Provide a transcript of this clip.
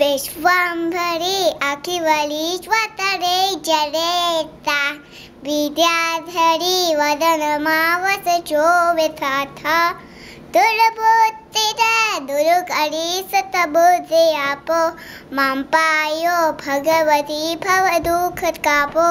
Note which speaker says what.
Speaker 1: विश्वाम्भरे अखिवली स्वतरे जरेता विद्याधरी वदनमावस शोभिता दुर्बुद्धिर दुर्गरि सतबुद्धयापो मां पायो भगवती भवदुःखकापो